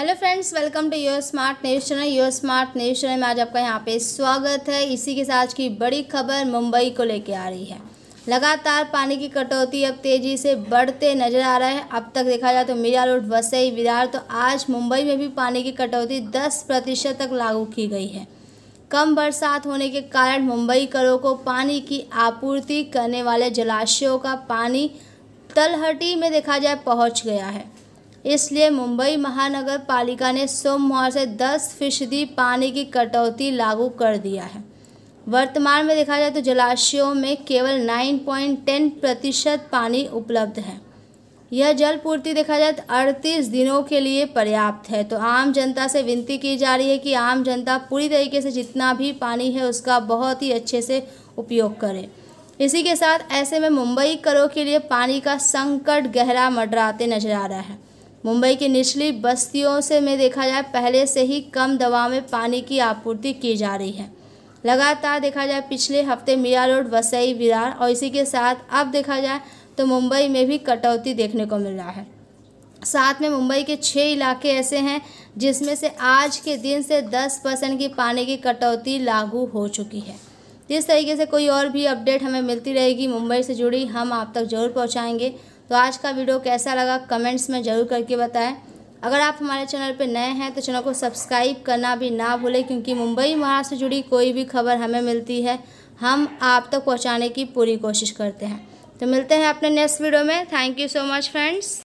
hello friends welcome to your smart news channel your smart news channel में आज आपका यहाँ पे स्वागत है इसी के साथ आज की बड़ी खबर मुंबई को लेके आ रही है लगातार पानी की कटौती अब तेज़ी से बढ़ते नजर आ रहा है अब तक देखा जाए तो मीरा रोड वसई विरार तो आज मुंबई में भी पानी की कटौती दस प्रतिशत तक लागू की गई है कम बरसात होने के कारण मुंबई करों को पानी की आपूर्ति करने वाले जलाशयों का पानी तलहटी में देखा जाए पहुँच गया है इसलिए मुंबई महानगर पालिका ने सोमवार से 10 फीसदी पानी की कटौती लागू कर दिया है वर्तमान में देखा जाए तो जलाशयों में केवल 9.10 प्रतिशत पानी उपलब्ध है यह जल पूर्ति देखा जाए तो अड़तीस दिनों के लिए पर्याप्त है तो आम जनता से विनती की जा रही है कि आम जनता पूरी तरीके से जितना भी पानी है उसका बहुत ही अच्छे से उपयोग करें इसी के साथ ऐसे में मुंबई करों के लिए पानी का संकट गहरा मडराते नजर आ रहा है मुंबई की निचली बस्तियों से में देखा जाए पहले से ही कम दबाव में पानी की आपूर्ति की जा रही है लगातार देखा जाए पिछले हफ्ते मिया रोड वसई विरार और इसी के साथ अब देखा जाए तो मुंबई में भी कटौती देखने को मिल रहा है साथ में मुंबई के छः इलाके ऐसे हैं जिसमें से आज के दिन से 10 परसेंट की पानी की कटौती लागू हो चुकी है इस तरीके से कोई और भी अपडेट हमें मिलती रहेगी मुंबई से जुड़ी हम आप तक जरूर पहुँचाएँगे तो आज का वीडियो कैसा लगा कमेंट्स में ज़रूर करके बताएं अगर आप हमारे चैनल पर नए हैं तो चैनल को सब्सक्राइब करना भी ना भूलें क्योंकि मुंबई महाराष्ट्र से जुड़ी कोई भी खबर हमें मिलती है हम आप तक तो पहुँचाने की पूरी कोशिश करते हैं तो मिलते हैं अपने नेक्स्ट वीडियो में thank you so much friends